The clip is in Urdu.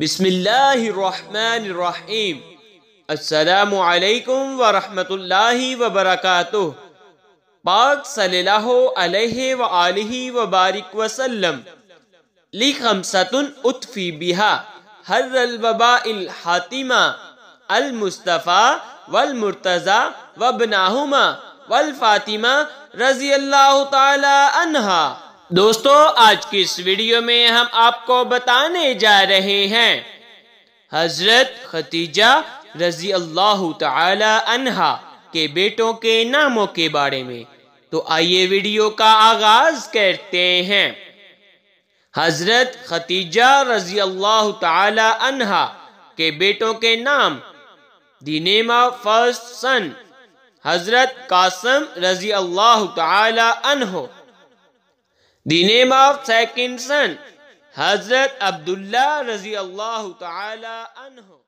بسم اللہ الرحمن الرحیم السلام علیکم ورحمۃ اللہ وبرکاتہ پاک صلی اللہ علیہ وبرکاتہ بارک وکھم اتفی بہا حر البا الحاطمہ المصطفیٰ و المرتضی والفاطمہ و رضی اللہ تعالی عنہا دوستو آج کی اس ویڈیو میں ہم آپ کو بتانے جا رہے ہیں حضرت ختیجہ رضی اللہ تعالی عنہ کے بیٹوں کے ناموں کے بارے میں تو آئیے ویڈیو کا آغاز کرتے ہیں حضرت ختیجہ رضی اللہ تعالی عنہ کے بیٹوں کے نام دینیما فرسٹ سن حضرت قاسم رضی اللہ تعالی عنہ The name of second son, Hazrat Abdullah Razi Allahu Ta'ala Anhu.